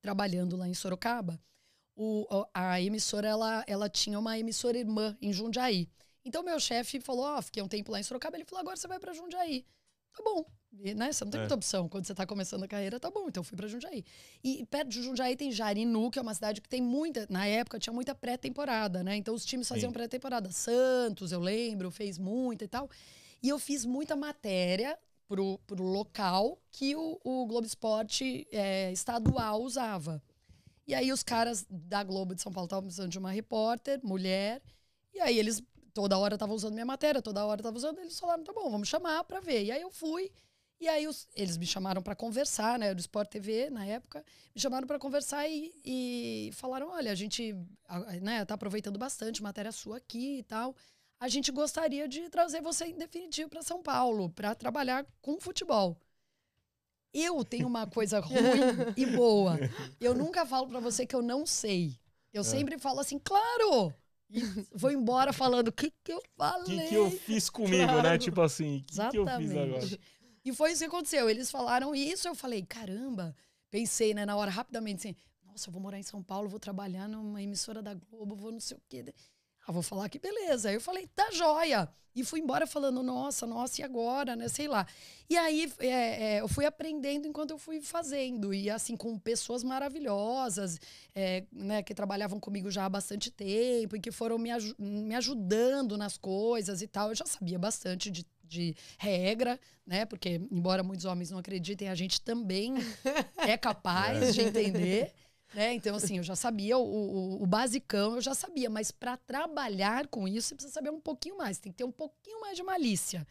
trabalhando lá em Sorocaba, o, a emissora ela, ela tinha uma emissora irmã em Jundiaí. Então meu chefe falou, ó, oh, fiquei um tempo lá em Sorocaba, ele falou, agora você vai para Jundiaí. Tá bom, e, né, você não tem é. muita opção. Quando você tá começando a carreira, tá bom, então fui para Jundiaí. E perto de Jundiaí tem Jarinu, que é uma cidade que tem muita, na época tinha muita pré-temporada, né? Então os times faziam pré-temporada. Santos, eu lembro, fez muita e tal. E eu fiz muita matéria pro, pro local que o, o Globo Esporte é, estadual usava. E aí os caras da Globo de São Paulo estavam precisando de uma repórter, mulher, e aí eles toda hora estavam usando minha matéria, toda hora estavam usando, eles falaram, tá bom, vamos chamar para ver. E aí eu fui, e aí os, eles me chamaram para conversar, né, do Sport TV na época, me chamaram para conversar e, e, falaram, olha, a gente né, tá aproveitando bastante matéria sua aqui e tal, a gente gostaria de trazer você em definitivo para São Paulo, para trabalhar com futebol. Eu tenho uma coisa ruim e boa. Eu nunca falo para você que eu não sei. Eu é. sempre falo assim, claro! E vou embora falando, o que, que eu falei? O que, que eu fiz comigo, né? claro. né? Tipo assim, o que, que eu fiz agora? E foi isso que aconteceu. Eles falaram isso, eu falei, caramba. Pensei, né, na hora, rapidamente, assim, nossa, eu vou morar em São Paulo, vou trabalhar numa emissora da Globo, vou não sei o quê ah, vou falar que beleza. Aí eu falei, tá joia. E fui embora falando, nossa, nossa, e agora, né? Sei lá. E aí é, é, eu fui aprendendo enquanto eu fui fazendo. E assim, com pessoas maravilhosas, é, né, que trabalhavam comigo já há bastante tempo e que foram me, aj me ajudando nas coisas e tal. Eu já sabia bastante de de regra, né? Porque, embora muitos homens não acreditem, a gente também é capaz de entender. Né? Então, assim, eu já sabia o, o, o basicão, eu já sabia, mas para trabalhar com isso, você precisa saber um pouquinho mais, tem que ter um pouquinho mais de malícia.